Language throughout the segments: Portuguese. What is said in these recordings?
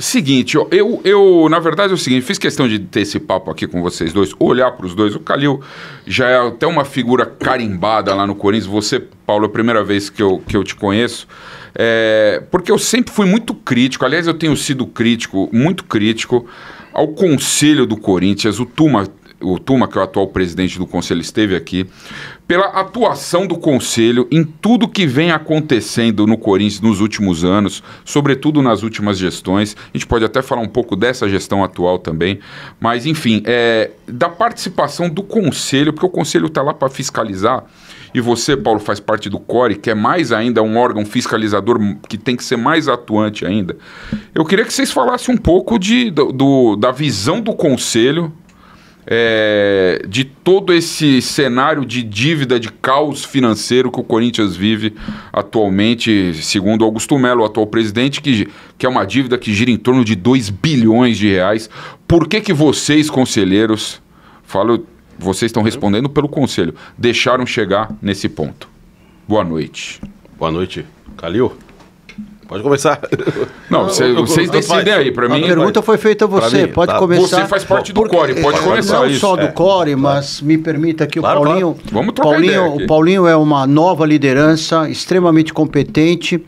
Seguinte, ó, eu, eu, na verdade, é o seguinte, fiz questão de ter esse papo aqui com vocês dois, olhar para os dois. O Calil já é até uma figura carimbada lá no Corinthians. Você, Paulo, é a primeira vez que eu, que eu te conheço. É, porque eu sempre fui muito crítico, aliás, eu tenho sido crítico, muito crítico ao conselho do Corinthians. O Tuma o Tuma, que é o atual presidente do Conselho, esteve aqui, pela atuação do Conselho em tudo que vem acontecendo no Corinthians nos últimos anos, sobretudo nas últimas gestões. A gente pode até falar um pouco dessa gestão atual também, mas enfim, é, da participação do Conselho, porque o Conselho está lá para fiscalizar. E você, Paulo, faz parte do CORE, que é mais ainda um órgão fiscalizador que tem que ser mais atuante ainda. Eu queria que vocês falassem um pouco de, do, da visão do Conselho é, de todo esse cenário de dívida, de caos financeiro que o Corinthians vive atualmente, segundo Augusto Melo, atual presidente, que, que é uma dívida que gira em torno de 2 bilhões de reais. Por que, que vocês, conselheiros, falo, vocês estão respondendo pelo conselho, deixaram chegar nesse ponto? Boa noite. Boa noite, Calil. Pode começar. Não, você vocês, eu, vocês decidem aí. Para mim. A pergunta foi feita a você. Mim, pode tá. começar. Você faz parte do core, pode começar não isso. Não só do é. core, mas me permita que claro, o Paulinho. Claro. Vamos trocar Paulinho, O Paulinho é uma nova liderança, extremamente competente.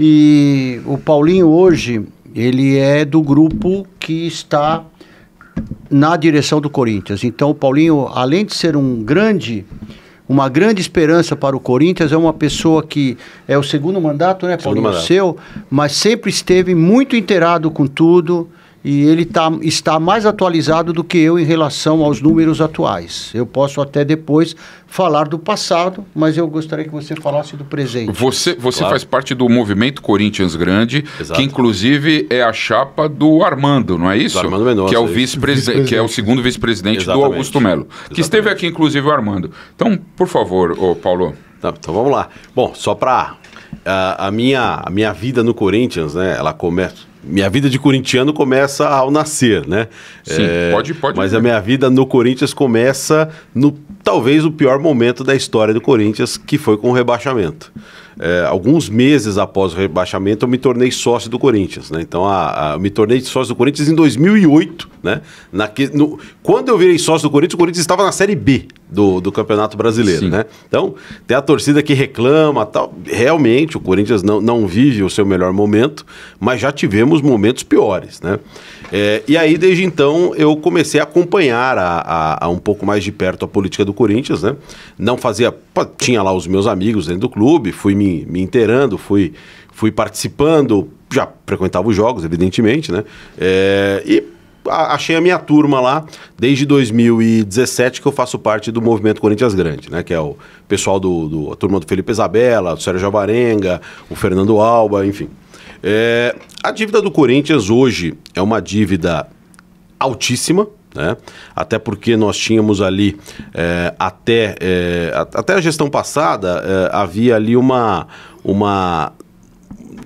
E o Paulinho hoje, ele é do grupo que está na direção do Corinthians. Então, o Paulinho, além de ser um grande uma grande esperança para o Corinthians. É uma pessoa que é o segundo mandato, né, Paulinho? mandato. Seu, mas sempre esteve muito inteirado com tudo e ele tá, está mais atualizado do que eu em relação aos números atuais. Eu posso até depois falar do passado, mas eu gostaria que você falasse do presente. Você, você claro. faz parte do movimento Corinthians Grande, Exato. que inclusive é a chapa do Armando, não é isso? Do Armando Menor, Que é o vice-presidente, vice que é o segundo vice-presidente do Augusto Melo, que esteve aqui inclusive o Armando. Então, por favor, ô Paulo. Tá, então vamos lá. Bom, só para uh, ah, a minha a minha vida no Corinthians, né? Ela começa minha vida de corintiano começa ao nascer, né? Sim, é, pode, pode. Mas ver. a minha vida no Corinthians começa no talvez o pior momento da história do Corinthians, que foi com o rebaixamento é, alguns meses após o rebaixamento, eu me tornei sócio do Corinthians. Né? Então, a, a, eu me tornei sócio do Corinthians em 2008. Né? Na no, quando eu virei sócio do Corinthians, o Corinthians estava na Série B do, do Campeonato Brasileiro. Né? Então, tem a torcida que reclama. tal. Realmente, o Corinthians não, não vive o seu melhor momento, mas já tivemos momentos piores. Né? É, e aí, desde então, eu comecei a acompanhar a, a, a, um pouco mais de perto a política do Corinthians. Né? Não fazia. Tinha lá os meus amigos dentro do clube, fui me me, me inteirando, fui, fui participando, já frequentava os jogos, evidentemente, né? É, e achei a minha turma lá desde 2017 que eu faço parte do movimento Corinthians Grande, né? Que é o pessoal do, do a turma do Felipe Isabela, do Sérgio Javarenga o Fernando Alba, enfim. É, a dívida do Corinthians hoje é uma dívida altíssima, né? Até porque nós tínhamos ali, é, até, é, até a gestão passada, é, havia ali uma, uma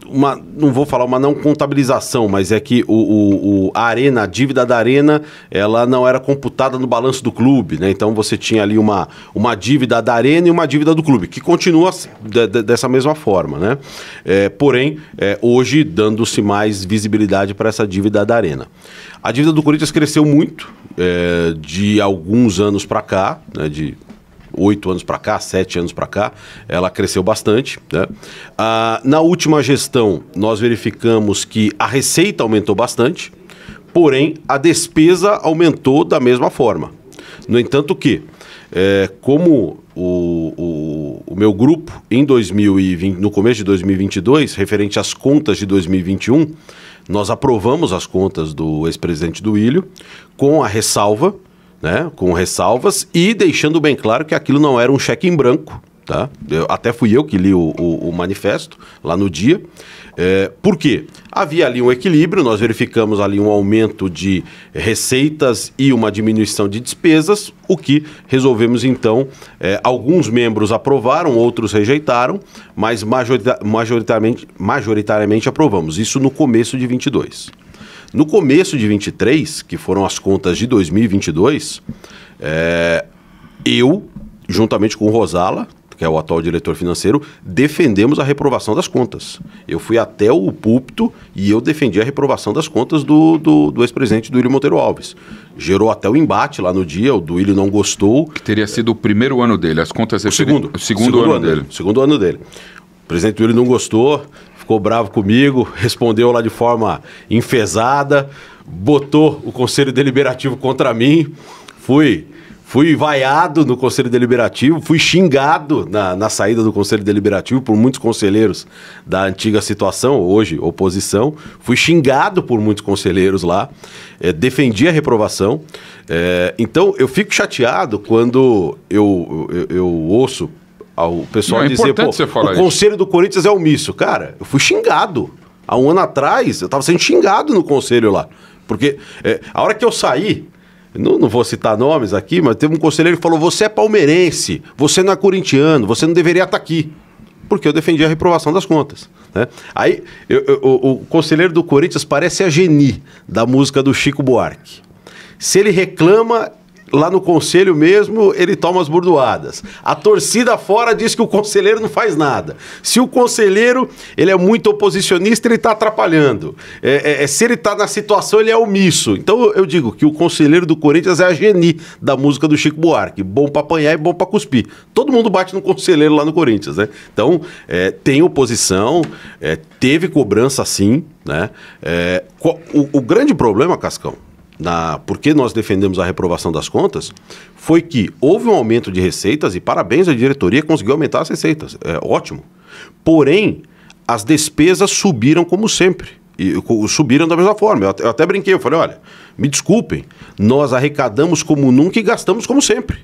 uma, não vou falar uma não contabilização, mas é que o, o, o, a arena, a dívida da arena, ela não era computada no balanço do clube, né? Então você tinha ali uma, uma dívida da arena e uma dívida do clube, que continua de, de, dessa mesma forma, né? É, porém, é, hoje dando-se mais visibilidade para essa dívida da arena. A dívida do Corinthians cresceu muito é, de alguns anos para cá, né? De oito anos para cá, sete anos para cá, ela cresceu bastante. Né? Ah, na última gestão, nós verificamos que a receita aumentou bastante, porém a despesa aumentou da mesma forma. No entanto, que é, como o, o, o, meu grupo em 2020, no começo de 2022, referente às contas de 2021, nós aprovamos as contas do ex-presidente do Ilho, com a ressalva né, com ressalvas e deixando bem claro que aquilo não era um cheque em branco. Tá? Eu, até fui eu que li o, o, o manifesto lá no dia. É, por quê? Havia ali um equilíbrio, nós verificamos ali um aumento de receitas e uma diminuição de despesas, o que resolvemos então. É, alguns membros aprovaram, outros rejeitaram, mas majorita- majoritariamente, majoritariamente aprovamos. Isso no começo de 22. No começo de 23, que foram as contas de 2022, é, eu, juntamente com o Rosala, que é o atual diretor financeiro, defendemos a reprovação das contas. Eu fui até o púlpito e eu defendi a reprovação das contas do, do, do ex-presidente do William Monteiro Alves. Gerou até o embate lá no dia, o Duílio não gostou. Que teria sido o primeiro ano dele, as contas... O segundo. O segundo, segundo ano, ano, dele. O segundo ano dele. O presidente Duílio não gostou, ficou bravo comigo, respondeu lá de forma enfesada, botou o Conselho Deliberativo contra mim, fui fui vaiado no Conselho Deliberativo, fui xingado na, na saída do Conselho Deliberativo por muitos conselheiros da antiga situação, hoje oposição. Fui xingado por muitos conselheiros lá, é, defendi a reprovação. É, então eu fico chateado quando eu, eu, eu ouço ao pessoal não, é dizer, pô, o isso. conselho do Corinthians é omisso. Cara, eu fui xingado. Há um ano atrás, eu estava sendo xingado no conselho lá. Porque é, a hora que eu saí, não, não, vou citar nomes aqui, mas teve um conselheiro que falou: você é palmeirense, você não é corintiano, você não deveria estar tá aqui. Porque eu defendi a reprovação das contas. Né? Aí eu, eu, o, o conselheiro do Corinthians parece a Geni, da música do Chico Buarque. Se ele reclama, lá no conselho mesmo, ele toma as bordoadas. A torcida fora diz que o conselheiro não faz nada. Se o conselheiro ele é muito oposicionista, ele está atrapalhando. É, é, é, se ele está na situação, ele é omisso. Então eu digo que o conselheiro do Corinthians é a geni da música do Chico Buarque. Bom para apanhar e bom para cuspir. Todo mundo bate no conselheiro lá no Corinthians, né? Então é, tem oposição, é, teve cobrança sim, né? É, o, o grande problema, Cascão, da por que nós defendemos a reprovação das contas foi que houve um aumento de receitas e parabéns à diretoria conseguiu aumentar as receitas. É ótimo. Porém, as despesas subiram como sempre. E subiram da mesma forma. Eu até, eu até brinquei, eu falei, olha, me desculpem, nós arrecadamos como nunca e gastamos como sempre.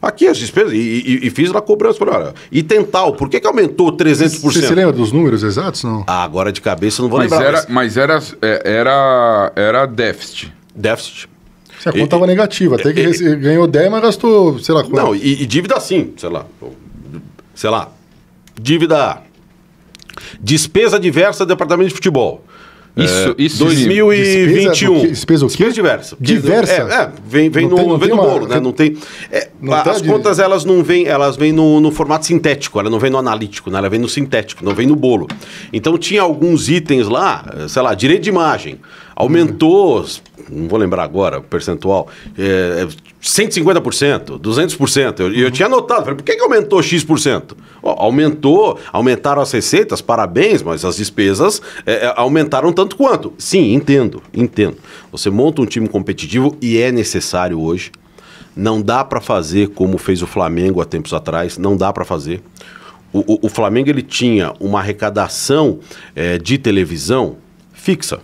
Aqui as despesas, e, e, e fiz na cobrança. Falei, olha, e Tental, por que, que aumentou 300%? Você se lembra dos números exatos? Não? Ah, agora de cabeça não vou mas lembrar. Era, mas, mas era, é, era, era déficit déficit. Se a conta estava negativa, até que e, ganhou 10, mas gastou, sei lá quanto. Não, e, e, dívida sim, sei lá. Sei lá. Dívida. Despesa diversa do departamento de futebol. Isso, é, isso. 2021. Despesa, despesa o quê? Despesa diversa. Diversa? É, é vem, vem, no, tem, vem no bolo, uma... né? Não tem... É, Tá as de... contas elas não vêm, elas vêm no, no, formato sintético, ela não vem no analítico, né? ela vem no sintético, não vem no bolo. Então tinha alguns itens lá, sei lá, direito de imagem, aumentou, não vou lembrar agora o percentual, é, 150%, é, 200%. E eu, eu, uhum. tinha anotado, falei, por que, que aumentou X%? Ó, aumentou, aumentaram as receitas, parabéns, mas as despesas é, é, aumentaram tanto quanto. Sim, entendo, entendo. Você monta um time competitivo e é necessário hoje não dá para fazer como fez o Flamengo há tempos atrás, não dá para fazer. O, o, o, Flamengo ele tinha uma arrecadação é, de televisão fixa.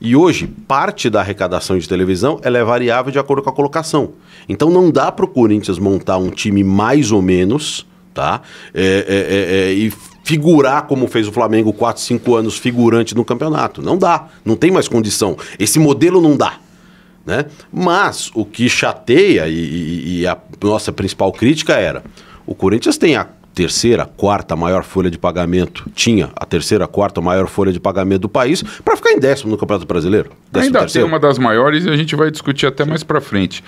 E hoje, parte da arrecadação de televisão ela é variável de acordo com a colocação. Então não dá para o Corinthians montar um time mais ou menos, tá? É, é, e figurar como fez o Flamengo 4, 5 anos figurante no campeonato. Não dá. Não tem mais condição. Esse modelo não dá. Né? Mas o que chateia e, e, a nossa principal crítica era: o Corinthians tem a terceira, quarta maior folha de pagamento, tinha a terceira, quarta maior folha de pagamento do país, para ficar em décimo no Campeonato Brasileiro. Ainda terceiro. tem uma das maiores e a gente vai discutir até mais para frente.